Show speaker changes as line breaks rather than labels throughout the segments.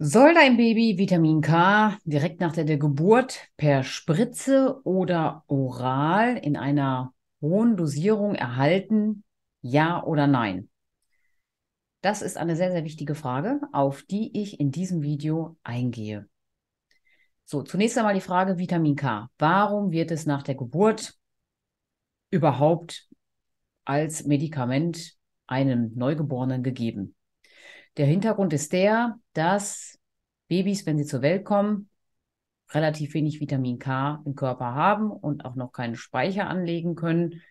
Soll dein Baby Vitamin K direkt nach der, Geburt per Spritze oder oral in einer hohen Dosierung erhalten? Ja oder nein? Das ist eine sehr, sehr wichtige Frage, auf die ich in diesem Video eingehe. So, zunächst einmal die Frage Vitamin K. Warum wird es nach der Geburt überhaupt als Medikament einem Neugeborenen gegeben? Der Hintergrund ist der, dass Babys, wenn sie zur Welt kommen, relativ wenig Vitamin K im Körper haben und auch noch keine Speicher anlegen können.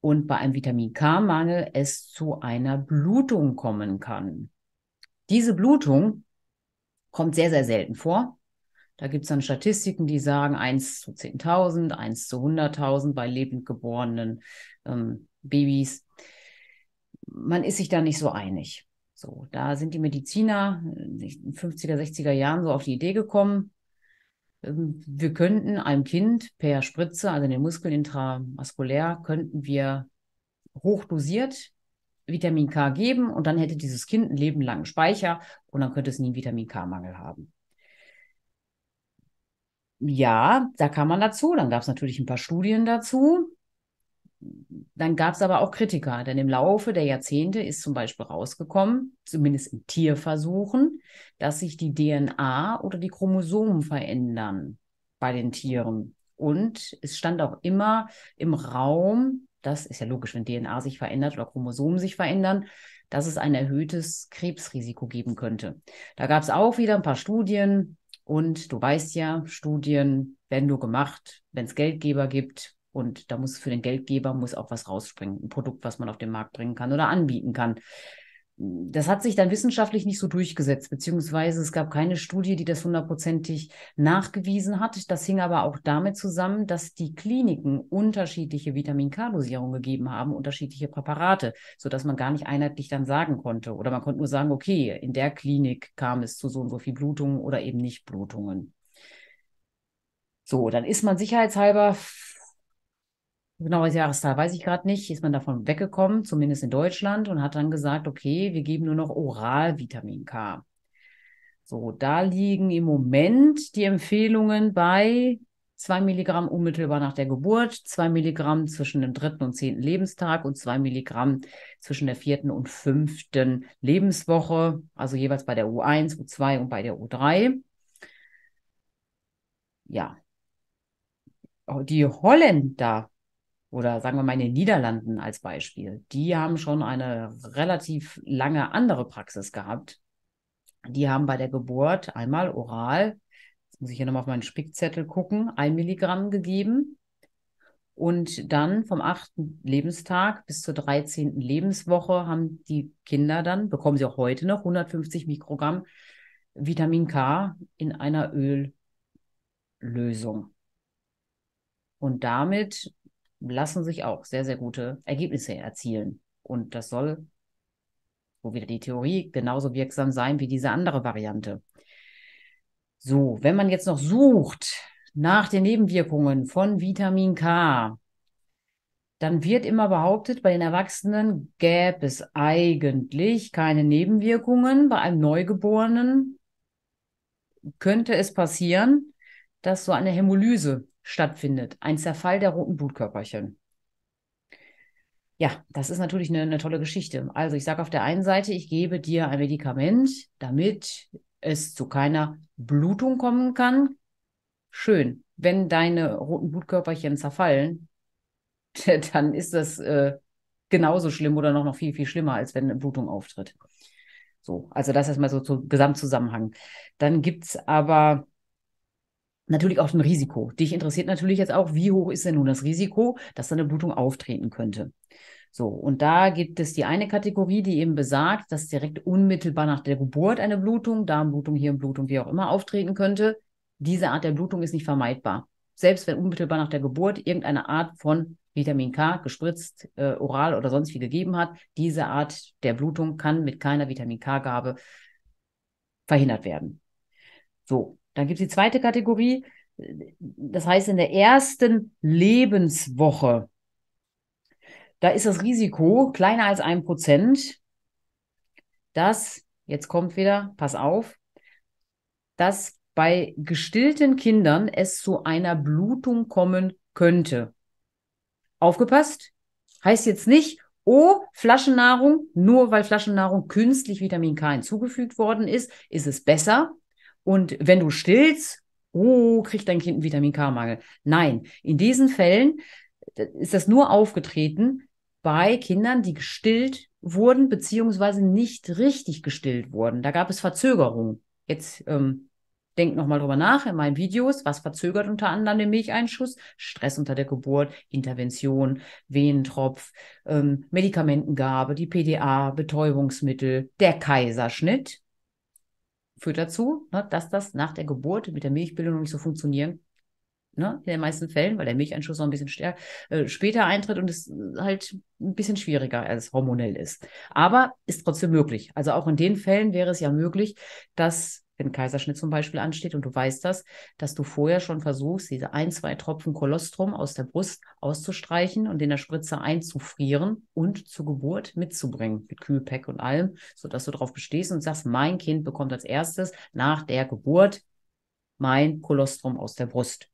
Und bei einem Vitamin K-Mangel es zu einer Blutung kommen kann. Diese Blutung kommt sehr, sehr selten vor. Da gibt es dann Statistiken, die sagen 1 zu 10.000, 1 zu 100.000 bei lebend geborenen ähm, Babys. Man ist sich da nicht so einig. So, da sind die Mediziner in den 50er, 60er Jahren so auf die Idee gekommen, ähm, wir könnten einem Kind per Spritze, also in den Muskeln intravaskulär, könnten wir hochdosiert Vitamin K geben und dann hätte dieses Kind einen lebenlangen Speicher und dann könnte es nie einen Vitamin K-Mangel haben. Ja, da kam man dazu. Dann gab es natürlich ein paar Studien dazu. Dann gab es aber auch Kritiker, denn im Laufe der Jahrzehnte ist zum Beispiel rausgekommen, zumindest in Tierversuchen, dass sich die DNA oder die Chromosomen verändern bei den Tieren. Und es stand auch immer im Raum, das ist ja logisch, wenn DNA sich verändert oder Chromosomen sich verändern, dass es ein erhöhtes Krebsrisiko geben könnte. Da gab es auch wieder ein paar Studien und du weißt ja, Studien werden nur gemacht, wenn es Geldgeber gibt und da muss für den Geldgeber muss auch was rausspringen, ein Produkt, was man auf den Markt bringen kann oder anbieten kann. Das hat sich dann wissenschaftlich nicht so durchgesetzt, beziehungsweise es gab keine Studie, die das hundertprozentig nachgewiesen hat. Das hing aber auch damit zusammen, dass die Kliniken unterschiedliche Vitamin K-Dosierungen gegeben haben, unterschiedliche Präparate, sodass man gar nicht einheitlich dann sagen konnte. Oder man konnte nur sagen, okay, in der Klinik kam es zu so und so viel Blutungen oder eben nicht Blutungen. So, dann ist man sicherheitshalber genaues Jahreszahl weiß ich gerade nicht, ist man davon weggekommen, zumindest in Deutschland, und hat dann gesagt, okay, wir geben nur noch Oral-Vitamin K. So, da liegen im Moment die Empfehlungen bei 2 Milligramm unmittelbar nach der Geburt, 2 Milligramm zwischen dem dritten und zehnten Lebenstag und 2 Milligramm zwischen der vierten und fünften Lebenswoche, also jeweils bei der U1, U2 und bei der U3. Ja. Die Holländer oder sagen wir mal in den Niederlanden als Beispiel, die haben schon eine relativ lange andere Praxis gehabt. Die haben bei der Geburt einmal oral, jetzt muss ich hier nochmal auf meinen Spickzettel gucken, ein Milligramm gegeben und dann vom achten Lebenstag bis zur 13. Lebenswoche haben die Kinder dann, bekommen sie auch heute noch, 150 Mikrogramm Vitamin K in einer Öllösung. Und damit lassen sich auch sehr, sehr gute Ergebnisse erzielen. Und das soll, so wieder die Theorie, genauso wirksam sein wie diese andere Variante. So, wenn man jetzt noch sucht nach den Nebenwirkungen von Vitamin K, dann wird immer behauptet, bei den Erwachsenen gäbe es eigentlich keine Nebenwirkungen. Bei einem Neugeborenen könnte es passieren, dass so eine Hämolyse stattfindet. Ein Zerfall der roten Blutkörperchen. Ja, das ist natürlich eine, eine tolle Geschichte. Also ich sage auf der einen Seite, ich gebe dir ein Medikament, damit es zu keiner Blutung kommen kann. Schön. Wenn deine roten Blutkörperchen zerfallen, dann ist das äh, genauso schlimm oder noch, noch viel, viel schlimmer, als wenn eine Blutung auftritt. So, also das erstmal so zum Gesamtzusammenhang. Dann gibt es aber natürlich auch ein Risiko. Dich interessiert natürlich jetzt auch, wie hoch ist denn nun das Risiko, dass da eine Blutung auftreten könnte. So, und da gibt es die eine Kategorie, die eben besagt, dass direkt unmittelbar nach der Geburt eine Blutung, Darmblutung, Hirnblutung, wie auch immer, auftreten könnte. Diese Art der Blutung ist nicht vermeidbar. Selbst wenn unmittelbar nach der Geburt irgendeine Art von Vitamin K gespritzt, äh, oral oder sonst wie gegeben hat, diese Art der Blutung kann mit keiner Vitamin K-Gabe verhindert werden. So, dann gibt es die zweite Kategorie, das heißt in der ersten Lebenswoche. Da ist das Risiko kleiner als ein Prozent, dass, jetzt kommt wieder, pass auf, dass bei gestillten Kindern es zu einer Blutung kommen könnte. Aufgepasst, heißt jetzt nicht, oh, Flaschennahrung, nur weil Flaschennahrung künstlich Vitamin K hinzugefügt worden ist, ist es besser, und wenn du stillst, oh, kriegt dein Kind einen Vitamin K-Mangel. Nein, in diesen Fällen äh, ist das nur aufgetreten bei Kindern, die gestillt wurden, beziehungsweise nicht richtig gestillt wurden. Da gab es Verzögerungen. Jetzt ähm, Denkt nochmal drüber nach in meinen Videos, was verzögert unter anderem den Milcheinschuss? Stress unter der Geburt, Intervention, Venentropf, ähm, Medikamentengabe, die PDA, Betäubungsmittel, der Kaiserschnitt führt dazu, ne, dass das nach der Geburt mit der Milchbildung noch nicht so funktionieren ne, in den meisten Fällen, weil der Milcheinschuss noch ein bisschen äh, später eintritt und es äh, halt ein bisschen schwieriger als hormonell ist. Aber ist trotzdem möglich. Also auch in den Fällen wäre es ja möglich, dass wenn Kaiserschnitt zum Beispiel ansteht und du weißt das, dass du vorher schon versuchst, diese ein, zwei Tropfen Kolostrum aus der Brust auszustreichen und in der Spritze einzufrieren und zur Geburt mitzubringen, mit Kühlpack und allem, sodass du darauf bestehst und sagst, mein Kind bekommt als erstes nach der Geburt mein Kolostrum aus der Brust.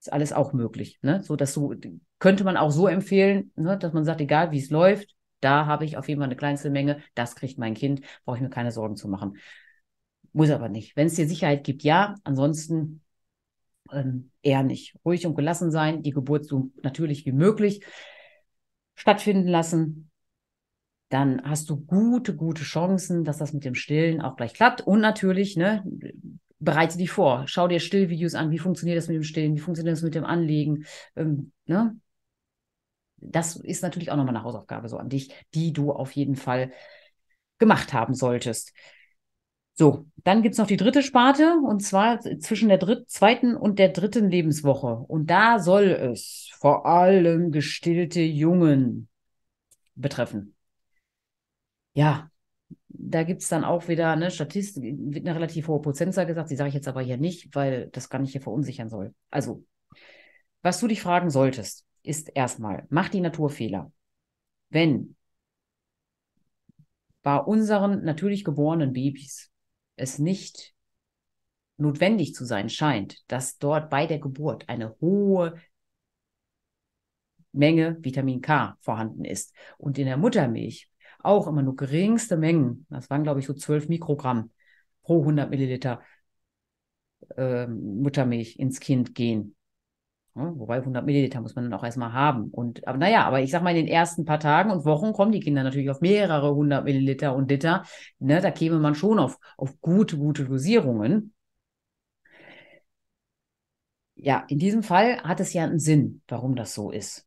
Ist alles auch möglich. Ne? So, dass du, könnte man auch so empfehlen, ne? dass man sagt, egal wie es läuft, da habe ich auf jeden Fall eine kleinste Menge, das kriegt mein Kind, brauche ich mir keine Sorgen zu machen. Muss aber nicht. Wenn es dir Sicherheit gibt, ja. Ansonsten ähm, eher nicht. Ruhig und gelassen sein, die Geburt so natürlich wie möglich stattfinden lassen. Dann hast du gute, gute Chancen, dass das mit dem Stillen auch gleich klappt. Und natürlich, ne, bereite dich vor. Schau dir Stillvideos an. Wie funktioniert das mit dem Stillen? Wie funktioniert das mit dem Anlegen? Ähm, ne? Das ist natürlich auch nochmal eine Hausaufgabe so an dich, die du auf jeden Fall gemacht haben solltest. So, dann gibt es noch die dritte Sparte und zwar zwischen der zweiten und der dritten Lebenswoche. Und da soll es vor allem gestillte Jungen betreffen. Ja, da gibt es dann auch wieder eine Statistik, wird eine relativ hohe Prozentzahl gesagt, die sage ich jetzt aber hier nicht, weil das gar nicht hier verunsichern soll. Also, was du dich fragen solltest, ist erstmal, macht die Natur Fehler? Wenn bei unseren natürlich geborenen Babys es nicht notwendig zu sein scheint, dass dort bei der Geburt eine hohe Menge Vitamin K vorhanden ist und in der Muttermilch auch immer nur geringste Mengen, das waren glaube ich so 12 Mikrogramm pro 100 Milliliter äh, Muttermilch ins Kind gehen. Ne? wobei 100 Milliliter muss man dann auch erstmal haben. Und, aber naja, aber ich sag mal, in den ersten paar Tagen und Wochen kommen die Kinder natürlich auf mehrere 100 Milliliter und Liter. Ne, da käme man schon auf, auf gute, gute Dosierungen. Ja, in diesem Fall hat es ja einen Sinn, warum das so ist.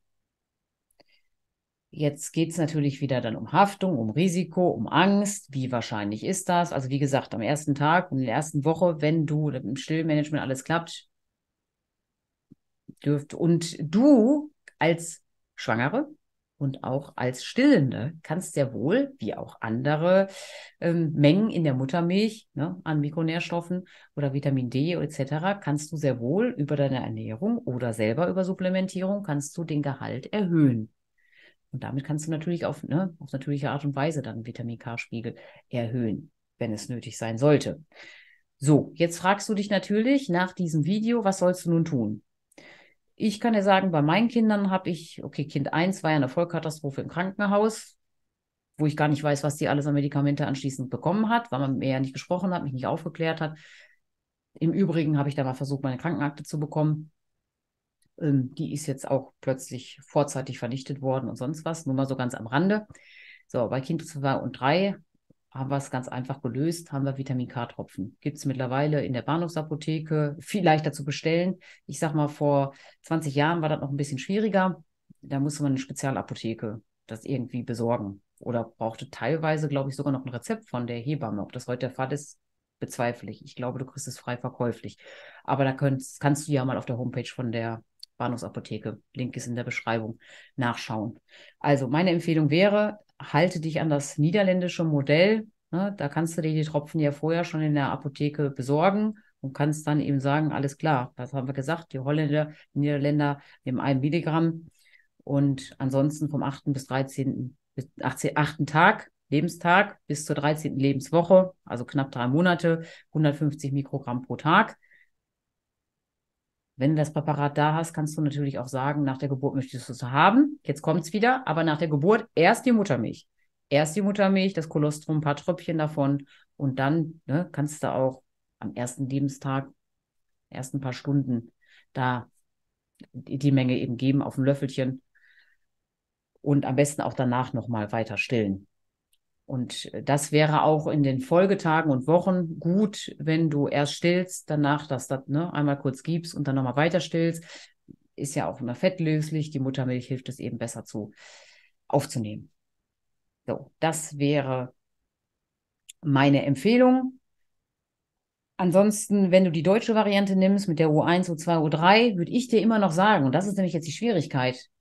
Jetzt geht es natürlich wieder dann um Haftung, um Risiko, um Angst. Wie wahrscheinlich ist das? Also wie gesagt, am ersten Tag, in der ersten Woche, wenn du im Stillmanagement alles klappt, dürft. Und du als Schwangere und auch als Stillende kannst sehr wohl, wie auch andere ähm, Mengen in der Muttermilch ne, an Mikronährstoffen oder Vitamin D etc., kannst du sehr wohl über deine Ernährung oder selber über Supplementierung kannst du den Gehalt erhöhen. Und damit kannst du natürlich auf, ne, auf natürliche Art und Weise dann Vitamin K-Spiegel erhöhen, wenn es nötig sein sollte. So, jetzt fragst du dich natürlich nach diesem Video, was sollst du nun tun? ich kann dir sagen, bei meinen Kindern habe ich, okay, Kind 1 war ja eine Vollkatastrophe im Krankenhaus, wo ich gar nicht weiß, was die alles an Medikamente anschließend bekommen hat, weil man mit mir ja nicht gesprochen hat, mich nicht aufgeklärt hat. Im Übrigen habe ich da mal versucht, meine Krankenakte zu bekommen. Ähm, die ist jetzt auch plötzlich vorzeitig vernichtet worden und sonst was, nur mal so ganz am Rande. So, bei Kind 2 und 3 haben wir es ganz einfach gelöst, haben wir Vitamin K-Tropfen. Gibt es mittlerweile in der Bahnhofsapotheke, viel leichter zu bestellen. Ich sag mal, vor 20 Jahren war das noch ein bisschen schwieriger. Da musste man eine Spezialapotheke das irgendwie besorgen. Oder brauchte teilweise, glaube ich, sogar noch ein Rezept von der Hebamme. Ob das heute der Fall ist, bezweifle ich. Ich glaube, du kriegst es frei verkäuflich. Aber da könntest, kannst du ja mal auf der Homepage von der Bahnhofsapotheke, Link ist in der Beschreibung, nachschauen. Also meine Empfehlung wäre, halte dich an das niederländische Modell. Ne? Da kannst du dir die Tropfen ja vorher schon in der Apotheke besorgen und kannst dann eben sagen, alles klar, das haben wir gesagt, die Holländer, die Niederländer nehmen ein Milligramm und ansonsten vom 8. bis 13. bis 18, 8. Tag, Lebenstag bis zur 13. Lebenswoche, also knapp drei Monate, 150 Mikrogramm pro Tag. Wenn du das Präparat da hast, kannst du natürlich auch sagen, nach der Geburt möchtest du es haben. Jetzt kommt es wieder, aber nach der Geburt erst die Muttermilch. Erst die Muttermilch, das Kolostrum, ein paar Tröpfchen davon und dann ne, kannst du auch am ersten Lebenstag, ersten paar Stunden da die Menge eben geben auf ein Löffelchen und am besten auch danach nochmal weiter stillen. Und das wäre auch in den Folgetagen und Wochen gut, wenn du erst stillst, danach das, ne, einmal kurz gibst und dann nochmal weiter stillst. Ist ja auch immer fettlöslich. Die Muttermilch hilft es eben besser zu aufzunehmen. So, das wäre meine Empfehlung. Ansonsten, wenn du die deutsche Variante nimmst mit der U1, U2, U3, würde ich dir immer noch sagen, und das ist nämlich jetzt die Schwierigkeit,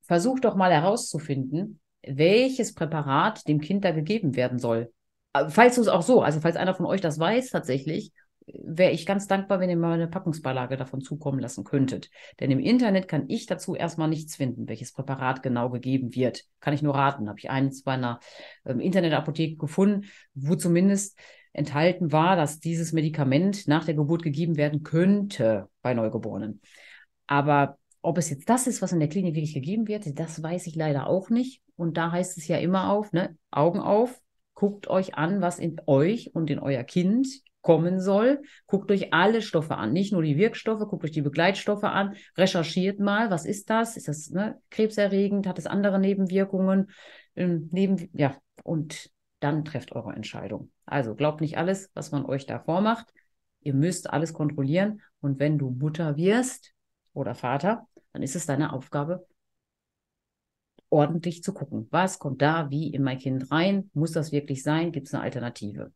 versuch doch mal herauszufinden, welches Präparat dem Kind da gegeben werden soll. Äh, falls du es auch so, also falls einer von euch das weiß tatsächlich, wäre ich ganz dankbar, wenn ihr mal eine Packungsbeilage davon zukommen lassen könntet. Denn im Internet kann ich dazu erstmal nichts finden, welches Präparat genau gegeben wird. Kann ich nur raten. Habe ich eins bei einer ähm, Internetapotheke gefunden, wo zumindest enthalten war, dass dieses Medikament nach der Geburt gegeben werden könnte bei Neugeborenen. Aber ob es jetzt das ist, was in der Klinik wirklich gegeben wird, das weiß ich leider auch nicht. Und da heißt es ja immer auf, ne? Augen auf, guckt euch an, was in euch und in euer Kind kommen soll. Guckt euch alle Stoffe an, nicht nur die Wirkstoffe, guckt euch die Begleitstoffe an, recherchiert mal, was ist das? Ist das ne, krebserregend? Hat es andere Nebenwirkungen? Ähm, neben, ja, und dann trefft eure Entscheidung. Also glaubt nicht alles, was man euch da vormacht. Ihr müsst alles kontrollieren. Und wenn du Mutter wirst oder Vater, dann ist es deine Aufgabe, ordentlich zu gucken. Was kommt da wie in mein Kind rein? Muss das wirklich sein? Gibt es eine Alternative?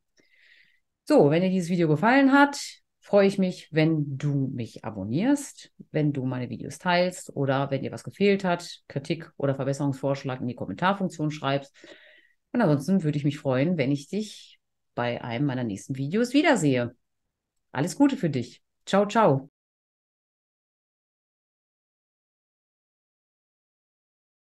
So, wenn dir dieses Video gefallen hat, freue ich mich, wenn du mich abonnierst, wenn du meine Videos teilst oder wenn dir was gefehlt hat, Kritik oder Verbesserungsvorschlag in die Kommentarfunktion schreibst. Und ansonsten würde ich mich freuen, wenn ich dich bei einem meiner nächsten Videos wiedersehe. Alles Gute für dich. Ciao, ciao.